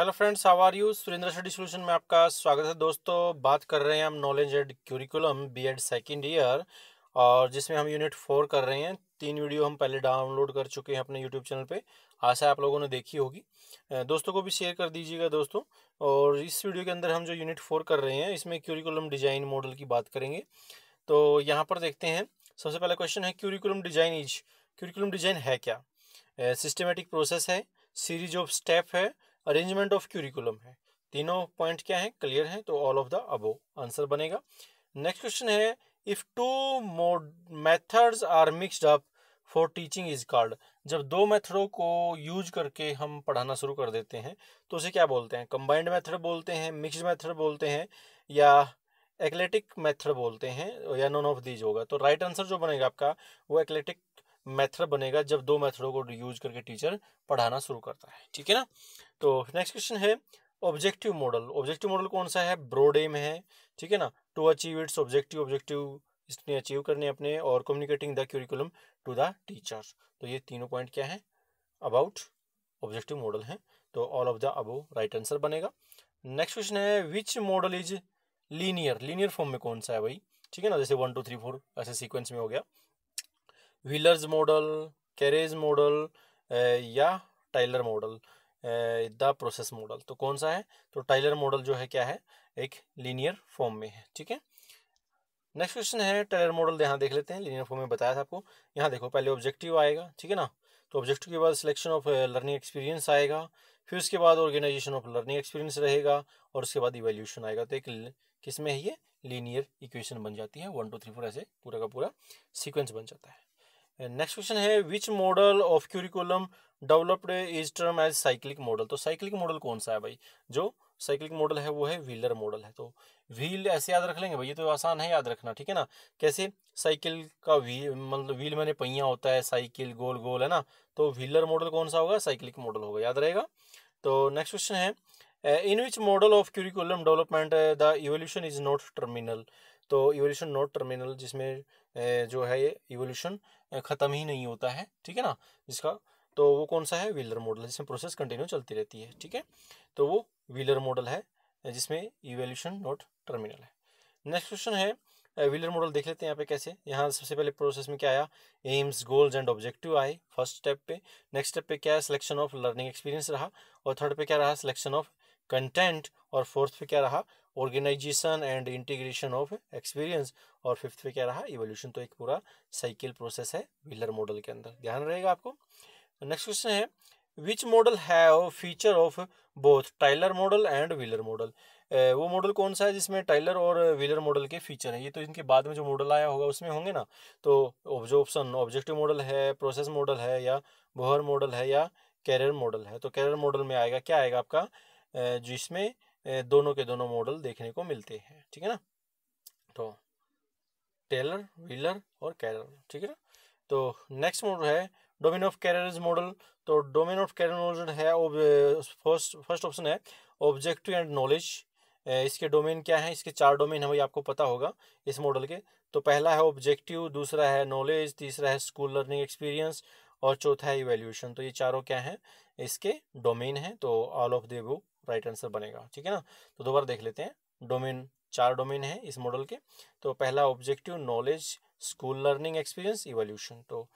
hello friends how are you Surendra study solution में आपका स्वागत है दोस्तों बात कर रहे हैं हम knowledge and curriculum BEd second year और जिसमें हम यूनिट फोर कर रहे हैं तीन वीडियो हम पहले डाउनलोड कर चुके हैं अपने यूट्यूब चैनल पे आशा है आप लोगों ने देखी होगी दोस्तों को भी शेयर कर दीजिएगा दोस्तों और इस वीडियो के अंदर हम जो यूनिट फोर कर रहे हैं इसमें क्यूरिकुलम डिज़ाइन मॉडल की बात करेंगे तो यहाँ पर देखते हैं सबसे पहला क्वेश्चन है curriculum design is curriculum design है क्या सिस्टमेटिक प्रोसेस है सीरीज ऑफ स्टेप है अरेंजमेंट ऑफ क्यूरिकुलम है तीनों पॉइंट क्या तो है क्लियर है तो all of the above answer बनेगा नेक्स्ट क्वेश्चन है if two mode methods are mixed up for teaching is called जब दो मेथडों को यूज करके हम पढ़ाना शुरू कर देते हैं तो उसे क्या बोलते हैं कंबाइंड मेथड बोलते हैं मिक्सड मेथड बोलते हैं या एक्लेटिक मेथड बोलते हैं या नॉन ऑफ दीज होगा तो राइट right आंसर जो बनेगा आपका वो एक्लेटिक मेथड बनेगा जब दो मेथडों को यूज करके टीचर पढ़ाना शुरू करता है ठीक है ना तो नेक्स्ट क्वेश्चन है ऑब्जेक्टिव मॉडल ऑब्जेक्टिव मॉडल कौन सा है ब्रॉड एम है ठीक है ना to achieve its objective objective इसने अचीव करने अपने और communicating the curriculum to the teacher तो ये तीनों पॉइंट क्या तो है अबाउट ऑब्जेक्टिव मॉडल है तो all of the above right answer बनेगा नेक्स्ट क्वेश्चन है which model is linear linear form में कौन सा है भाई ठीक है ना जैसे वन टू थ्री फोर ऐसे सीक्वेंस में हो गया व्हीलर्स मॉडल कैरेज मॉडल या Tyler model the process model तो कौन सा है तो टाइलर मॉडल जो है क्या है एक लीनियर फॉर्म में है ठीक है नेक्स्ट क्वेश्चन है टाइलर मॉडल तो यहाँ देख लेते हैं लीनियर फॉर्म में बताया था आपको यहाँ देखो पहले ऑब्जेक्टिव आएगा ठीक है ना तो ऑब्जेक्टिव के बाद सिलेक्शन ऑफ लर्निंग एक्सपीरियंस आएगा फिर उसके बाद ऑर्गेनाइजेशन ऑफ लर्निंग एक्सपीरियंस रहेगा और उसके बाद इवेल्यूशन आएगा तो एक किस में है ये लीनियर इक्वेशन बन जाती है वन टू थ्री फोर ऐसे पूरा का पूरा सीक्वेंस बन जाता है नेक्स्ट क्वेश्चन है which model of curriculum developed is term as cyclic model तो साइक्लिक मॉडल कौन सा है भाई जो साइक्लिक मॉडल है वो है व्हीलर मॉडल है तो व्हील ऐसे याद रख लेंगे भाई ये तो आसान है याद रखना ठीक है ना कैसे साइकिल का व्हील मतलब व्हील मैंने पहिया होता है साइकिल गोल गोल है ना तो व्हीलर मॉडल कौन सा होगा साइक्लिक मॉडल होगा याद रहेगा तो नेक्स्ट क्वेश्चन है in which model of curriculum development the evolution is not terminal तो इवोल्यूशन नॉट टर्मिनल जिसमें जो है ये इवोल्यूशन ख़त्म ही नहीं होता है ठीक है ना जिसका तो वो कौन सा है व्हीलर मॉडल जिसमें प्रोसेस कंटिन्यू चलती रहती है ठीक है तो वो व्हीलर मॉडल है जिसमें इवोल्यूशन नॉट टर्मिनल है नेक्स्ट क्वेश्चन है व्हीलर मॉडल देख लेते हैं यहाँ पे कैसे यहाँ सबसे पहले प्रोसेस में क्या आया एम्स गोल्स एंड ऑब्जेक्टिव आए फर्स्ट स्टेप पे नेक्स्ट स्टेप पे क्या है सिलेक्शन ऑफ लर्निंग एक्सपीरियंस रहा और थर्ड पे क्या रहा सिलेक्शन ऑफ कंटेंट और फोर्थ पे क्या रहा organisation and integration of experience और फिफ्थ पे क्या रहा इवोल्यूशन तो एक पूरा साइकिल प्रोसेस है विलर मॉडल के अंदर ध्यान रहेगा आपको नेक्स्ट क्वेश्चन है विच मॉडल है feature of both Tyler model and Wheeler model वो मॉडल कौन सा है जिसमें टाइलर और व्हीलर मॉडल के फीचर हैं ये तो इनके बाद में जो मॉडल आया होगा उसमें होंगे ना तो जो ऑप्शन ऑब्जेक्टिव मॉडल है प्रोसेस मॉडल है या बोहर मॉडल है या कैरियर मॉडल है तो कैरियर मॉडल में आएगा क्या आएगा आपका जिसमें दोनों के दोनों मॉडल देखने को मिलते हैं ठीक है ना तो टेलर व्हीलर और कैरर ठीक है ना तो नेक्स्ट मॉडल है डोमेन ऑफ कैर मॉडल तो डोमिन ऑफ कैरियर मॉडल है फर्स्ट फर्स्ट ऑप्शन है ऑब्जेक्टिव एंड नॉलेज इसके डोमेन क्या है इसके चार डोमेन है आपको पता होगा इस मॉडल के तो पहला है ऑब्जेक्टिव दूसरा है नॉलेज तीसरा है स्कूल लर्निंग एक्सपीरियंस और चौथा है इवेल्यूशन तो ये चारों क्या हैं इसके डोमेन हैं तो ऑल ऑफ दे वो राइट आंसर बनेगा ठीक है ना तो दोबारा देख लेते हैं डोमेन चार डोमेन है इस मॉडल के तो पहला objective knowledge school learning experience evolution तो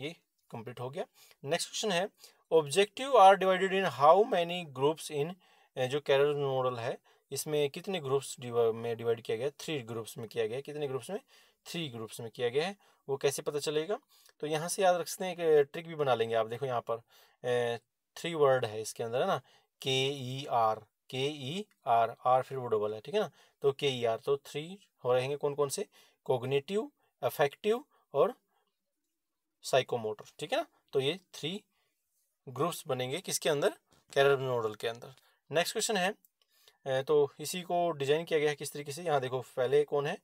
ये कंप्लीट हो गया नेक्स्ट क्वेश्चन है objective are divided in how many groups in जो कैरियर मॉडल है इसमें कितने ग्रुप्स में डिवाइड किया गया थ्री ग्रुप्स में किया गया कितने ग्रुप्स में थ्री ग्रुप्स में किया गया है वो कैसे पता चलेगा तो यहाँ से याद रखते हैं एक ट्रिक भी बना लेंगे आप देखो यहाँ पर थ्री वर्ड है इसके अंदर है ना के ई आर के ई आर आर फिर वो डबल है ठीक है ना तो के ई आर तो थ्री हो रहेंगे कौन कौन से कोग्नेटिव अफेक्टिव और साइकोमोटर ठीक है ना तो ये थ्री ग्रुप्स बनेंगे किसके अंदर कैरल नोडल के अंदर नेक्स्ट क्वेश्चन है तो इसी को डिजाइन किया गया है किस तरीके से यहाँ देखो पहले कौन है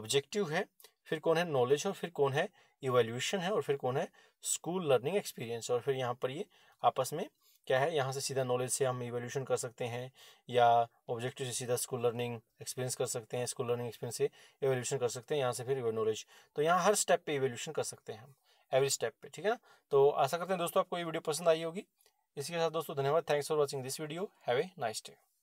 ऑब्जेक्टिव है फिर कौन है नॉलेज और फिर कौन है इवेल्यूशन है और फिर कौन है स्कूल लर्निंग एक्सपीरियंस और फिर यहाँ पर ये आपस में क्या है यहाँ से सीधा नॉलेज से हम इवोल्यूशन कर सकते हैं या ऑब्जेक्टिव से सीधा स्कूल लर्निंग एक्सपीरियंस कर सकते हैं स्कूल लर्निंग एक्सपीरियंस से इवोल्यूशन कर सकते हैं यहाँ से फिर नॉलेज तो यहाँ हर स्टेप पे इवोल्यूशन कर सकते हैं हम एवरी स्टेप पे ठीक है तो आशा करते हैं दोस्तों आपको ये वीडियो पसंद आई होगी इसके साथ दोस्तों धन्यवाद thanks for watching this video have a nice day